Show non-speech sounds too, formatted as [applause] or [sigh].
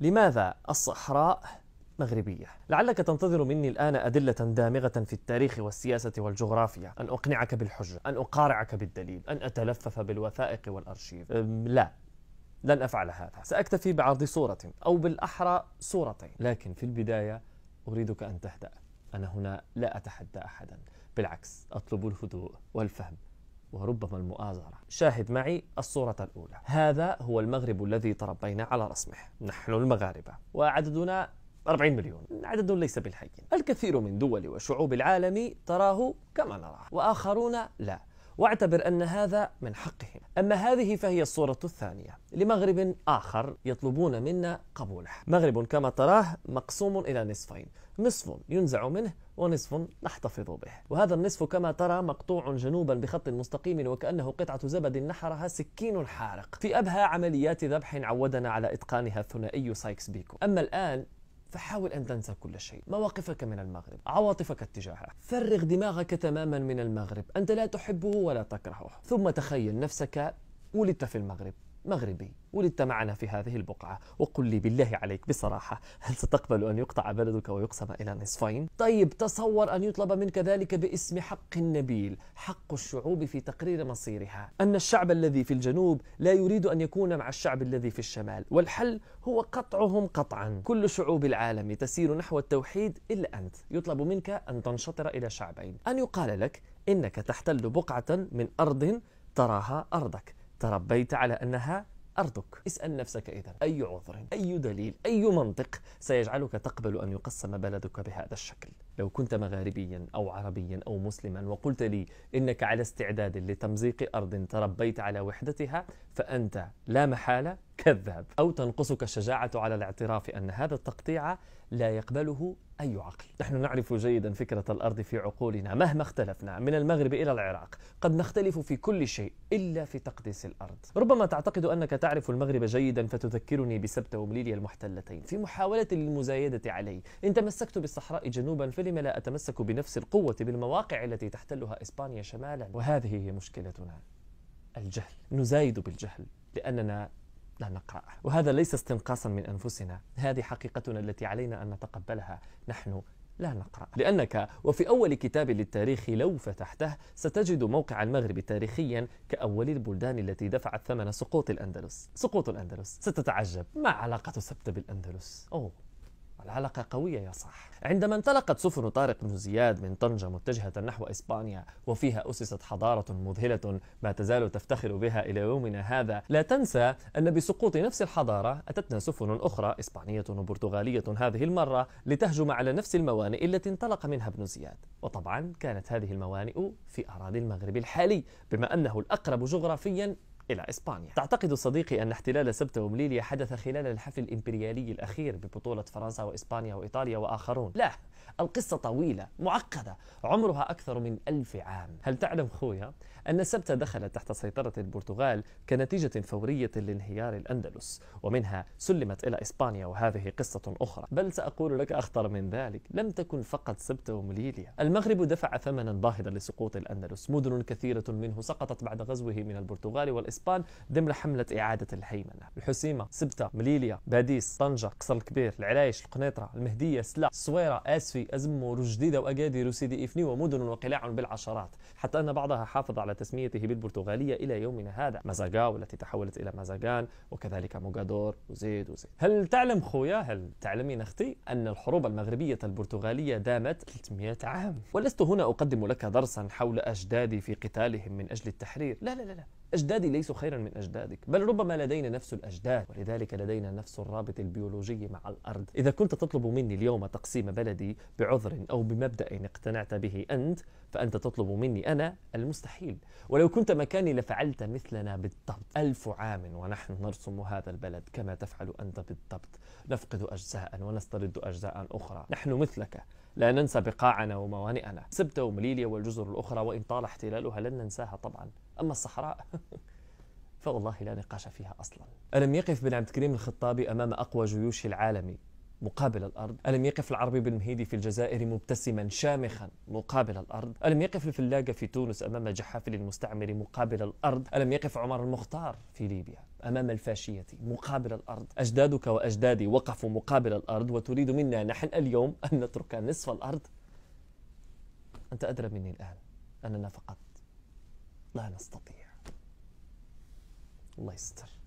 لماذا الصحراء مغربية لعلك تنتظر مني الآن أدلة دامغة في التاريخ والسياسة والجغرافيا أن أقنعك بالحجة أن أقارعك بالدليل أن أتلفف بالوثائق والأرشيف لا لن أفعل هذا سأكتفي بعرض صورة أو بالأحرى صورتين لكن في البداية أريدك أن تهدأ أنا هنا لا أتحدى أحدا بالعكس أطلب الهدوء والفهم وربما المؤازرة شاهد معي الصورة الأولى هذا هو المغرب الذي تربينا على رسمه نحن المغاربة وعددنا 40 مليون عدد ليس بالهين الكثير من دول وشعوب العالم تراه كما نراه وآخرون لا واعتبر أن هذا من حقهم أما هذه فهي الصورة الثانية لمغرب آخر يطلبون منا قبوله مغرب كما تراه مقسوم إلى نصفين نصف ينزع منه ونصف نحتفظ به وهذا النصف كما ترى مقطوع جنوبا بخط مستقيم وكأنه قطعة زبد نحرها سكين حارق في أبهى عمليات ذبح عودنا على إتقانها الثنائي سايكس بيكو أما الآن فحاول أن تنسى كل شيء مواقفك من المغرب عواطفك اتجاهه فرغ دماغك تماما من المغرب أنت لا تحبه ولا تكرهه ثم تخيل نفسك ولدت في المغرب مغربي ولدت معنا في هذه البقعة وقل لي بالله عليك بصراحة هل ستقبل أن يقطع بلدك ويقسم إلى نصفين؟ طيب تصور أن يطلب منك ذلك باسم حق نبيل حق الشعوب في تقرير مصيرها أن الشعب الذي في الجنوب لا يريد أن يكون مع الشعب الذي في الشمال والحل هو قطعهم قطعا كل شعوب العالم تسير نحو التوحيد إلا أنت يطلب منك أن تنشطر إلى شعبين أن يقال لك إنك تحتل بقعة من أرض تراها أرضك تربيت على أنها أرضك اسأل نفسك إذا أي عذر أي دليل أي منطق سيجعلك تقبل أن يقسم بلدك بهذا الشكل لو كنت مغاربيا أو عربيا أو مسلما وقلت لي إنك على استعداد لتمزيق أرض تربيت على وحدتها فأنت لا محالة كذاب أو تنقصك الشجاعة على الاعتراف أن هذا التقطيع لا يقبله أي عقل نحن نعرف جيدا فكرة الأرض في عقولنا مهما اختلفنا من المغرب إلى العراق قد نختلف في كل شيء إلا في تقديس الأرض ربما تعتقد أنك تعرف المغرب جيدا فتذكرني بسبت ومليليا المحتلتين في محاولة للمزايدة علي إن تمسكت بالصحراء جنوبا فلم لا أتمسك بنفس القوة بالمواقع التي تحتلها إسبانيا شمالا وهذه هي مشكلتنا الجهل نزايد بالجهل لأننا لا نقرا وهذا ليس استنقاصا من أنفسنا هذه حقيقتنا التي علينا أن نتقبلها نحن لا نقرأ لأنك وفي أول كتاب للتاريخ لو فتحته ستجد موقع المغرب تاريخيا كأول البلدان التي دفعت ثمن سقوط الأندلس سقوط الأندلس ستتعجب ما علاقة سبت بالأندلس أوه العلاقة قوية يا صاح عندما انطلقت سفن طارق بن زياد من طنجة متجهة نحو إسبانيا وفيها أسست حضارة مذهلة ما تزال تفتخر بها إلى يومنا هذا لا تنسى أن بسقوط نفس الحضارة أتتنا سفن أخرى إسبانية وبرتغالية هذه المرة لتهجم على نفس الموانئ التي انطلق منها ابن زياد وطبعا كانت هذه الموانئ في أراضي المغرب الحالي بما أنه الأقرب جغرافيا إلى إسبانيا تعتقد صديقي أن احتلال سبتة ومليليا حدث خلال الحفل الإمبريالي الأخير ببطولة فرنسا وإسبانيا وإيطاليا وآخرون لا القصة طويلة معقدة عمرها أكثر من ألف عام هل تعلم خويا أن سبتة دخلت تحت سيطرة البرتغال كنتيجة فورية لانهيار الأندلس ومنها سلمت إلى إسبانيا وهذه قصة أخرى بل سأقول لك أخطر من ذلك لم تكن فقط سبتة ومليليا المغرب دفع ثمنا باهظا لسقوط الأندلس مدن كثيرة منه سقطت بعد غزوه من البرتغال والإسبان ضمن حملة إعادة الهيمنة الحسيمة سبتة مليليا باديس طنجة قصر الكبير العرايش القنيطرة المهدية سلا الصويرة آسفي أزم جديدة وأكادير سيدي إفني ومدن وقلاع بالعشرات حتى أن بعضها حافظ على تسميته بالبرتغالية إلى يومنا هذا مزاجاو التي تحولت إلى مزاجان وكذلك موغادور وزيد وزيد هل تعلم خويا هل تعلمين أختي أن الحروب المغربية البرتغالية دامت 300 عام ولست هنا أقدم لك درسا حول أجدادي في قتالهم من أجل التحرير لا لا لا, لا. أجدادي ليسوا خيرا من أجدادك بل ربما لدينا نفس الأجداد ولذلك لدينا نفس الرابط البيولوجي مع الأرض إذا كنت تطلب مني اليوم تقسيم بلدي بعذر أو بمبدأ اقتنعت به أنت فأنت تطلب مني أنا المستحيل ولو كنت مكاني لفعلت مثلنا بالضبط ألف عام ونحن نرسم هذا البلد كما تفعل أنت بالضبط نفقد أجزاء ونسترد أجزاء أخرى نحن مثلك لا ننسى بقاعنا وموانئنا سبتة ومليليا والجزر الأخرى وإن طال احتلالها لن ننساها طبعا أما الصحراء [laughs] فوالله لا نقاش فيها أصلا ألم يقف بن عبد الكريم الخطابي أمام أقوى جيوش العالم مقابل الأرض ألم يقف العربي بن مهيدي في الجزائر مبتسما شامخا مقابل الأرض ألم يقف الفلاقة في تونس أمام جحافل المستعمر مقابل الأرض ألم يقف عمر المختار في ليبيا أمام الفاشية مقابل الأرض أجدادك وأجدادي وقفوا مقابل الأرض وتريد منا نحن اليوم أن نترك نصف الأرض أنت أدرى مني الآن أننا فقط لا نستطيع الله يستر